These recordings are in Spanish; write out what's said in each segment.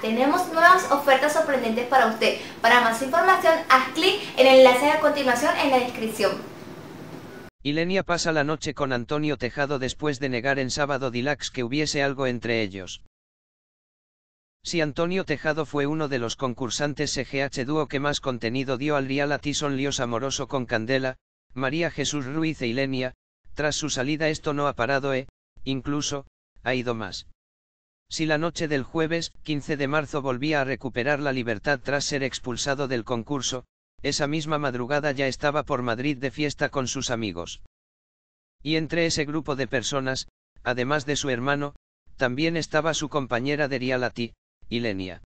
tenemos nuevas ofertas sorprendentes para usted. Para más información, haz clic en el enlace a continuación en la descripción. Ilenia pasa la noche con Antonio Tejado después de negar en sábado Dilax que hubiese algo entre ellos. Si Antonio Tejado fue uno de los concursantes CGH dúo que más contenido dio al reality son líos amoroso con Candela, María Jesús Ruiz e Ilenia, tras su salida esto no ha parado e, incluso, ha ido más. Si la noche del jueves, 15 de marzo volvía a recuperar la libertad tras ser expulsado del concurso, esa misma madrugada ya estaba por Madrid de fiesta con sus amigos. Y entre ese grupo de personas, además de su hermano, también estaba su compañera de Rialati, Ilenia.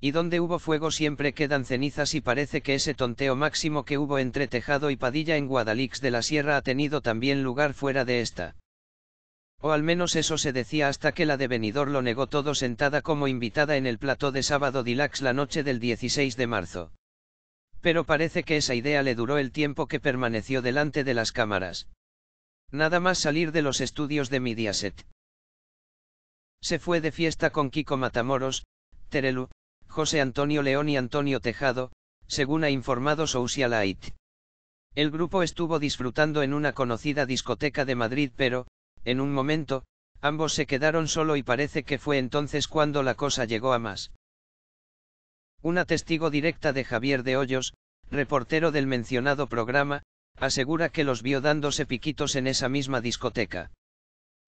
Y donde hubo fuego siempre quedan cenizas y parece que ese tonteo máximo que hubo entre Tejado y Padilla en Guadalix de la Sierra ha tenido también lugar fuera de esta o al menos eso se decía hasta que la de Benidorm lo negó todo sentada como invitada en el plató de sábado Dilax la noche del 16 de marzo. Pero parece que esa idea le duró el tiempo que permaneció delante de las cámaras. Nada más salir de los estudios de Mediaset. Se fue de fiesta con Kiko Matamoros, Terelu, José Antonio León y Antonio Tejado, según ha informado Sousia El grupo estuvo disfrutando en una conocida discoteca de Madrid pero, en un momento, ambos se quedaron solo y parece que fue entonces cuando la cosa llegó a más. Una testigo directa de Javier de Hoyos, reportero del mencionado programa, asegura que los vio dándose piquitos en esa misma discoteca.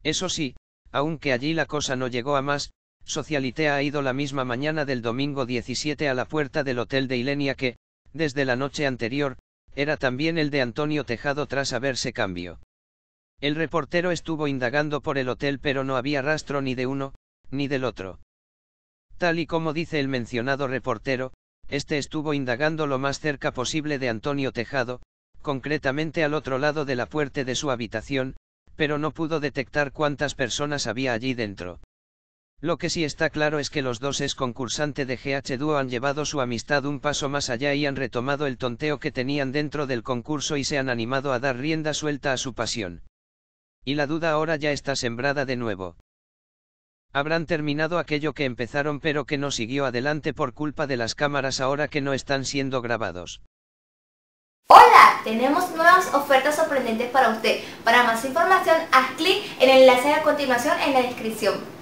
Eso sí, aunque allí la cosa no llegó a más, Socialité ha ido la misma mañana del domingo 17 a la puerta del hotel de Ilenia que, desde la noche anterior, era también el de Antonio Tejado tras haberse cambio. El reportero estuvo indagando por el hotel pero no había rastro ni de uno, ni del otro. Tal y como dice el mencionado reportero, este estuvo indagando lo más cerca posible de Antonio Tejado, concretamente al otro lado de la puerta de su habitación, pero no pudo detectar cuántas personas había allí dentro. Lo que sí está claro es que los dos ex concursantes de GH Duo han llevado su amistad un paso más allá y han retomado el tonteo que tenían dentro del concurso y se han animado a dar rienda suelta a su pasión. Y la duda ahora ya está sembrada de nuevo. Habrán terminado aquello que empezaron pero que no siguió adelante por culpa de las cámaras ahora que no están siendo grabados. Hola, tenemos nuevas ofertas sorprendentes para usted. Para más información, haz clic en el enlace a continuación en la descripción.